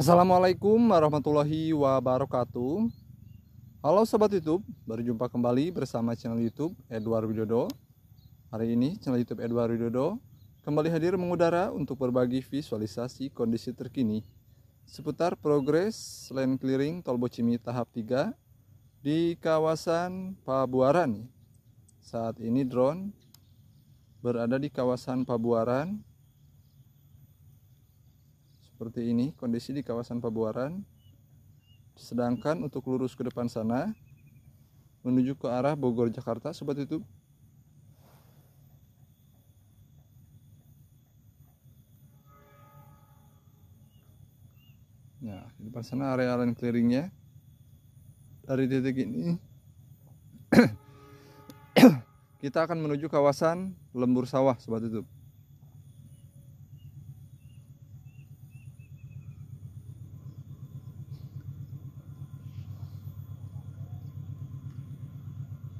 Assalamualaikum warahmatullahi wabarakatuh Halo Sobat Youtube, berjumpa kembali bersama channel Youtube Edward Widodo Hari ini channel Youtube Edward Widodo kembali hadir mengudara untuk berbagi visualisasi kondisi terkini Seputar progres land clearing Tol Bocimi tahap 3 di kawasan Pabuaran Saat ini drone berada di kawasan Pabuaran seperti ini kondisi di kawasan Pabuaran. Sedangkan untuk lurus ke depan sana menuju ke arah Bogor Jakarta sobat itu. Nah, ya, di depan sana area lain clearingnya dari titik ini kita akan menuju kawasan lembur sawah sobat itu.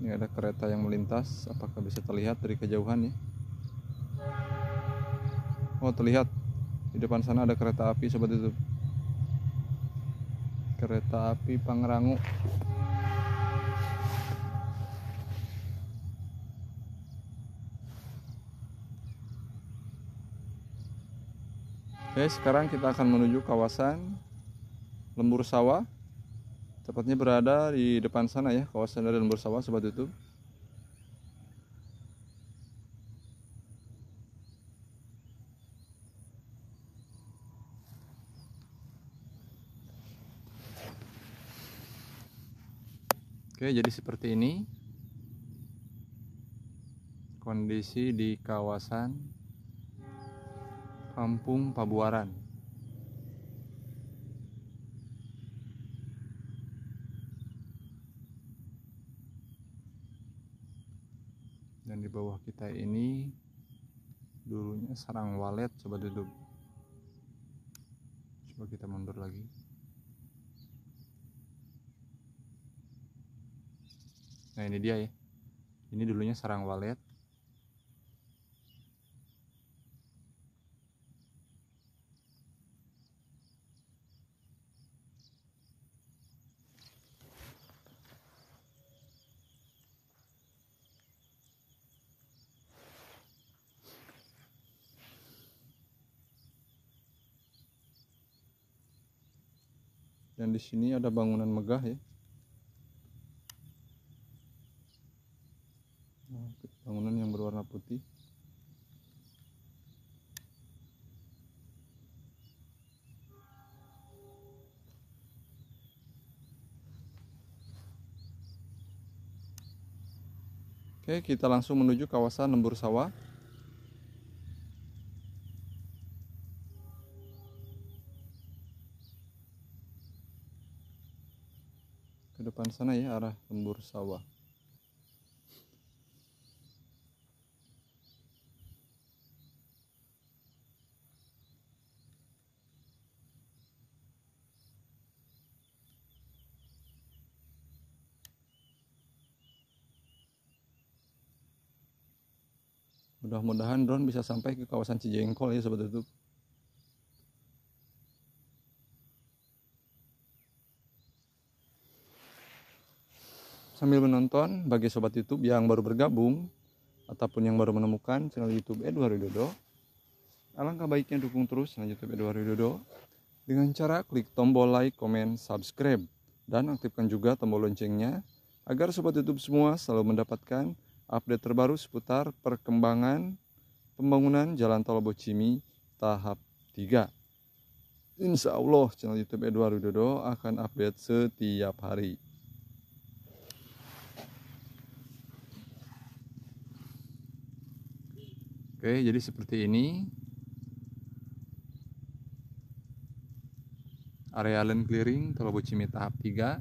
Ini ada kereta yang melintas, apakah bisa terlihat dari kejauhan ya? Oh, terlihat. Di depan sana ada kereta api sobat itu. Kereta api Pangrango. Oke, sekarang kita akan menuju kawasan Lembur Sawah Tepatnya berada di depan sana ya, kawasan dan bersawah sobat YouTube. Oke, jadi seperti ini kondisi di kawasan Kampung Pabuaran. dan di bawah kita ini dulunya sarang walet coba duduk coba kita mundur lagi nah ini dia ya ini dulunya sarang walet dan di sini ada bangunan megah ya bangunan yang berwarna putih Oke, kita langsung menuju kawasan Lembur Sawah. sana ya arah lembur sawah Mudah-mudahan drone bisa sampai ke kawasan Cijengkol ya sobat YouTube. sambil menonton bagi sobat YouTube yang baru bergabung ataupun yang baru menemukan channel YouTube Edward Widodo. Alangkah baiknya dukung terus channel YouTube Edward Widodo dengan cara klik tombol like, comment, subscribe dan aktifkan juga tombol loncengnya agar sobat YouTube semua selalu mendapatkan update terbaru seputar perkembangan pembangunan Jalan Tol Bocimi tahap 3. Insya Allah channel YouTube Edward Widodo akan update setiap hari. Oke, jadi seperti ini. Area land clearing Tolobo Cimi tahap 3.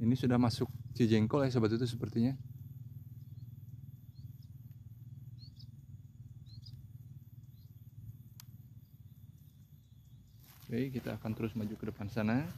Ini sudah masuk Cijengkol ya sobat itu sepertinya. Oke, kita akan terus maju ke depan sana.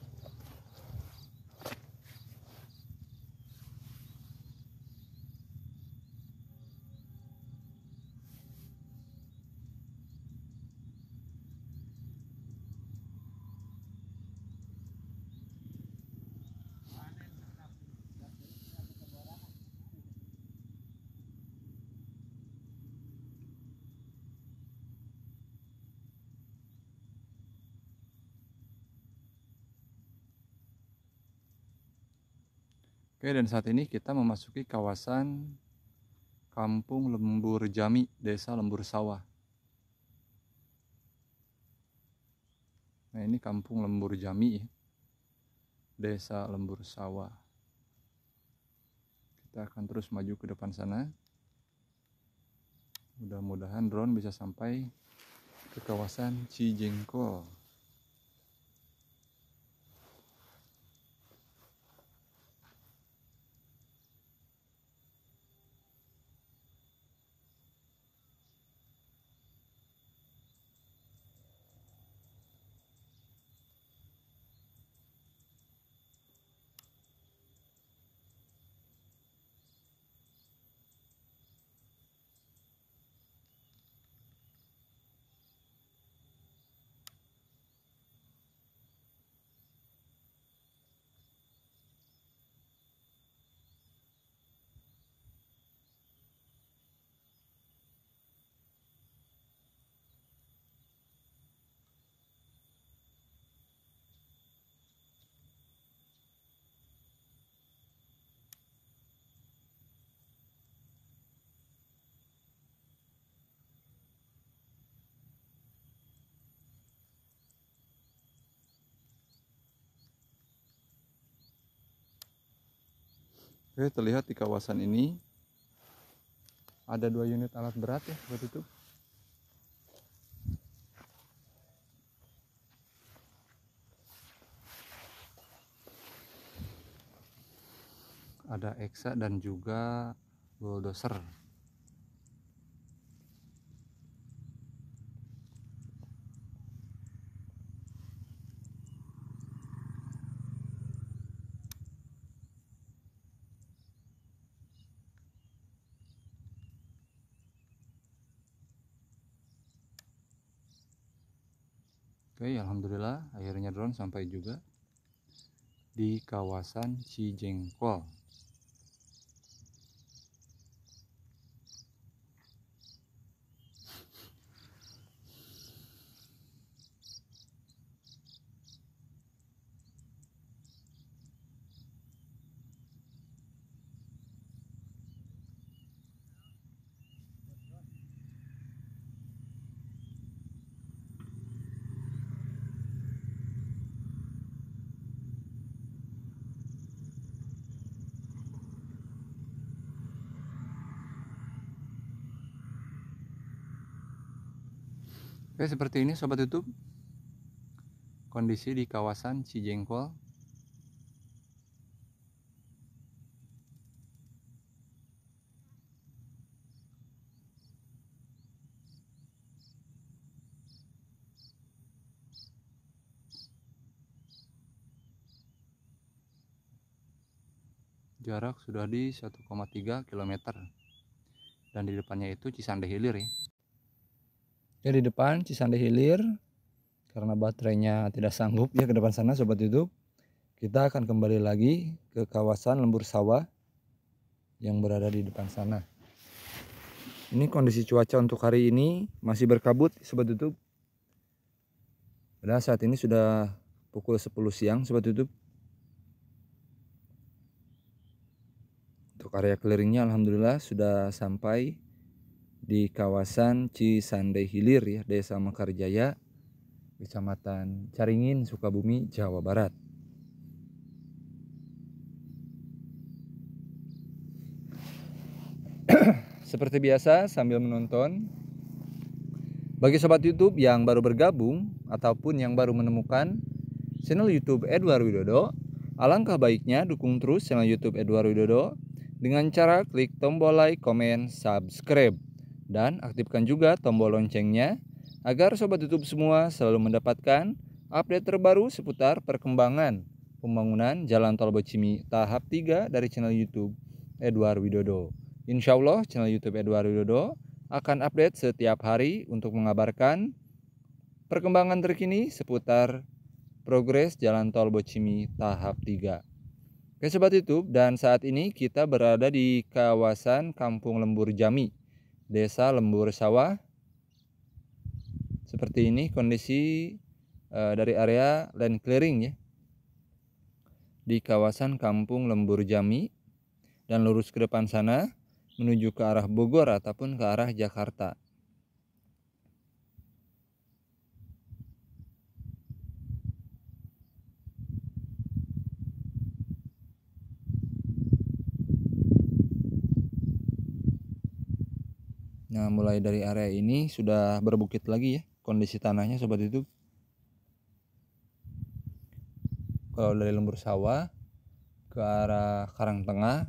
Oke, dan saat ini kita memasuki kawasan Kampung Lembur Jami, Desa Lembur Sawah. Nah, ini Kampung Lembur Jami, ya. Desa Lembur Sawah. Kita akan terus maju ke depan sana. Mudah-mudahan drone bisa sampai ke kawasan Cijengkol. Oke, terlihat di kawasan ini ada dua unit alat berat ya buat itu. Ada eksa dan juga bulldozer. Oke, alhamdulillah akhirnya drone sampai juga di kawasan Cijengkol. Oke, seperti ini sobat YouTube. Kondisi di kawasan Cijengkol. Jarak sudah di 1,3 km. Dan di depannya itu Cisande Hilir ya ya di depan Cisande Hilir karena baterainya tidak sanggup ya ke depan sana sobat YouTube kita akan kembali lagi ke kawasan lembur sawah yang berada di depan sana ini kondisi cuaca untuk hari ini masih berkabut sobat YouTube padahal saat ini sudah pukul 10 siang sobat YouTube untuk area clearingnya alhamdulillah sudah sampai di kawasan Cisande Hilir ya, Desa Mekarjaya, Kecamatan Caringin, Sukabumi, Jawa Barat. Seperti biasa sambil menonton bagi sobat YouTube yang baru bergabung ataupun yang baru menemukan channel YouTube Edward Widodo, alangkah baiknya dukung terus channel YouTube Edward Widodo dengan cara klik tombol like, comment subscribe. Dan aktifkan juga tombol loncengnya agar Sobat YouTube semua selalu mendapatkan update terbaru seputar perkembangan pembangunan Jalan Tol Bocimi tahap 3 dari channel YouTube Edward Widodo. Insya Allah channel YouTube Edward Widodo akan update setiap hari untuk mengabarkan perkembangan terkini seputar progres Jalan Tol Bocimi tahap 3. Oke Sobat YouTube, dan saat ini kita berada di kawasan Kampung Lembur Jami, Desa Lembur Sawah. Seperti ini kondisi e, dari area land clearing ya. Di kawasan Kampung Lembur Jami dan lurus ke depan sana menuju ke arah Bogor ataupun ke arah Jakarta. Nah, mulai dari area ini sudah berbukit lagi ya kondisi tanahnya sobat itu. Kalau dari lembur sawah ke arah Karang Tengah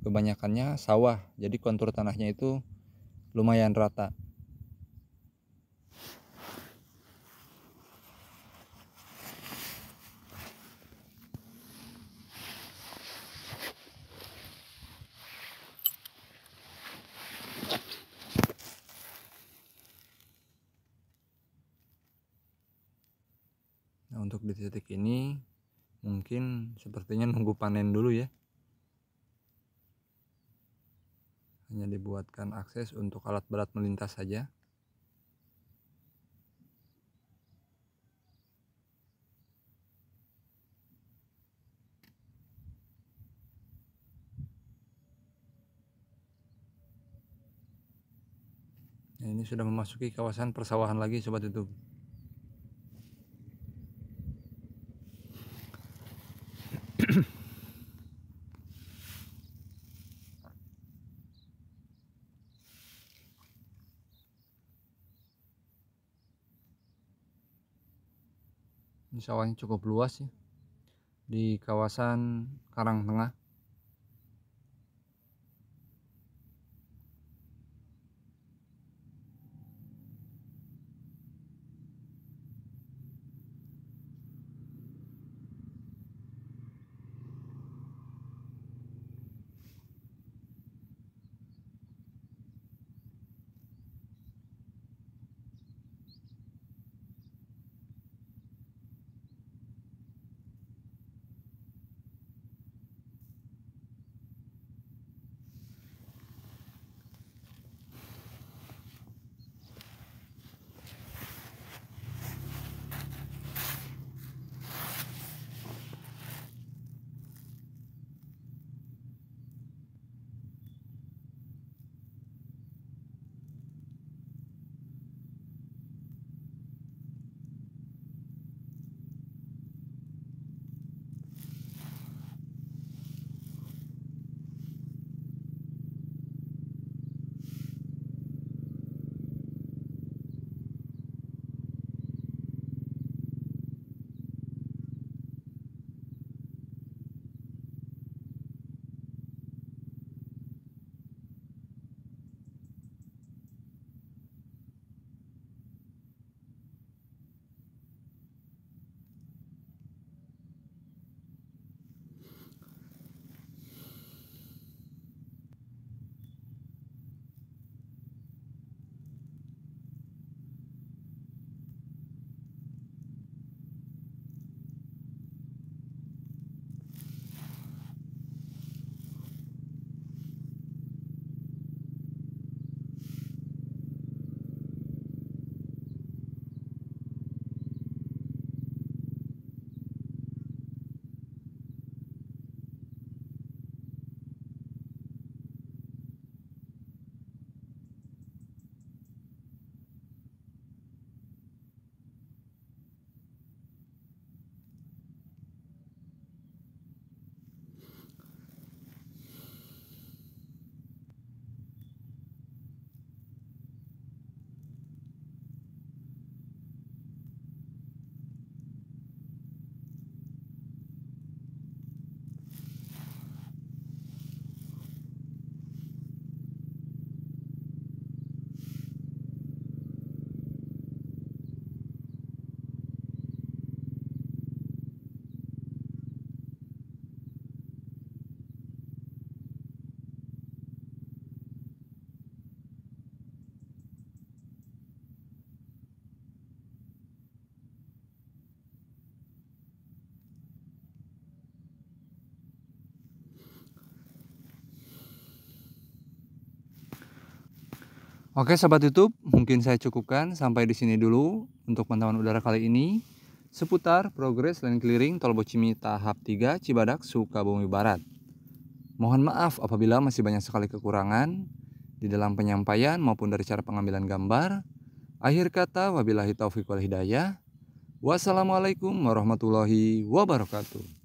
kebanyakannya sawah. Jadi kontur tanahnya itu lumayan rata. untuk di titik ini mungkin sepertinya nunggu panen dulu ya hanya dibuatkan akses untuk alat berat melintas saja Nah, ini sudah memasuki kawasan persawahan lagi sobat YouTube. sawahnya cukup luas ya di kawasan Karang Tengah Oke sahabat YouTube, mungkin saya cukupkan sampai di sini dulu untuk pantauan udara kali ini seputar progres land clearing Tol Bocimi tahap 3 Cibadak Sukabumi Barat. Mohon maaf apabila masih banyak sekali kekurangan di dalam penyampaian maupun dari cara pengambilan gambar. Akhir kata wabillahi taufiq wal hidayah. Wassalamualaikum warahmatullahi wabarakatuh.